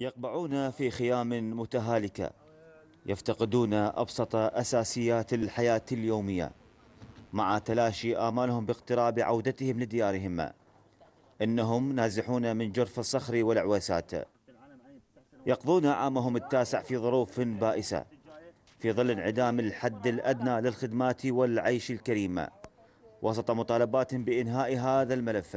يقبعون في خيام متهالكة يفتقدون أبسط أساسيات الحياة اليومية مع تلاشي آمالهم باقتراب عودتهم لديارهم إنهم نازحون من جرف الصخر والعويسات يقضون عامهم التاسع في ظروف بائسة في ظل انعدام الحد الأدنى للخدمات والعيش الكريم وسط مطالبات بإنهاء هذا الملف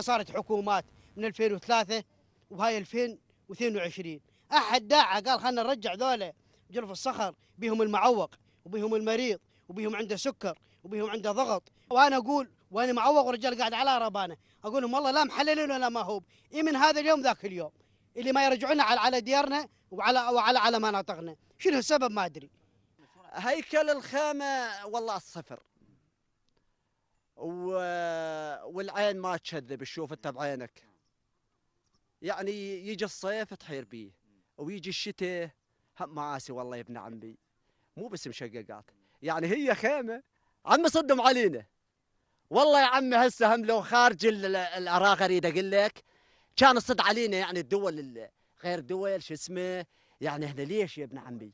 صارت حكومات من 2003 وهاي 2022 احد داعى قال خلينا نرجع ذولا جرف الصخر بيهم المعوق وبيهم المريض وبيهم عنده سكر وبيهم عنده ضغط وانا اقول وانا معوق ورجال قاعد على ربانه اقول لهم والله لا محللين ولا مهوب اي من هذا اليوم ذاك اليوم اللي ما يرجعون على على ديارنا وعلى وعلى على مناطقنا شنو السبب ما ادري هيكل الخامه والله الصفر و... والعين ما تشذب تشوف انت بعينك يعني يجي الصيف تحير بيه ويجي الشتاء معاسي والله يا ابن عمي مو بس مشققات يعني هي خيمه عم صدم علينا والله يا عمي هسه هم لو خارج العراق اريد اقول لك كان الصد علينا يعني الدول غير دول شو اسمه يعني احنا ليش يا ابن عمي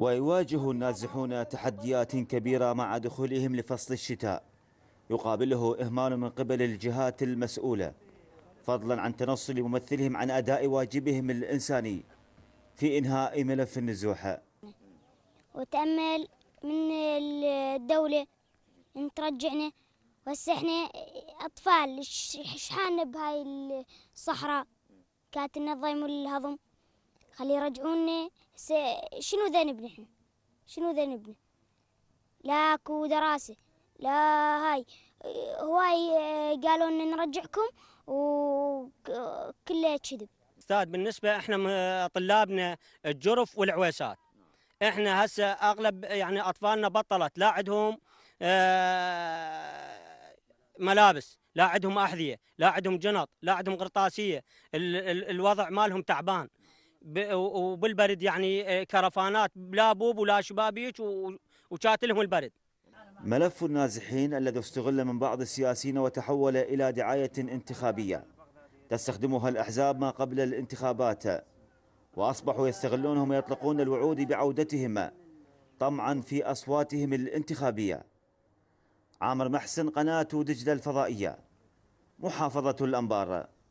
ويواجه النازحون تحديات كبيرة مع دخولهم لفصل الشتاء يقابله إهمال من قبل الجهات المسؤولة فضلا عن تنصل ممثلهم عن أداء واجبهم الإنساني في إنهاء ملف النزوحة وتأمل من الدولة أن ترجعنا وهسه احنا أطفال شحان بهاي الصحراء كانت النظام والهضم الهضم خلي يرجعونا شنو ذنبنا احنا شنو ذنبنا لا دراسة لا هاي هواي قالوا ان نرجعكم وكله كذب استاذ بالنسبه احنا طلابنا الجرف والعويسات احنا هسه اغلب يعني اطفالنا بطلت لا عندهم آه، ملابس لا عندهم احذيه لا عندهم جنط لا عندهم قرطاسيه ال ال الوضع مالهم تعبان وبالبرد يعني آه، كرفانات لا بوب ولا شبابيك وشاتلهم البرد ملف النازحين الذي استغل من بعض السياسيين وتحول إلى دعاية انتخابية تستخدمها الأحزاب ما قبل الانتخابات وأصبحوا يستغلونهم ويطلقون الوعود بعودتهم طمعا في أصواتهم الانتخابية عامر محسن قناة دجلة الفضائية محافظة الأنبار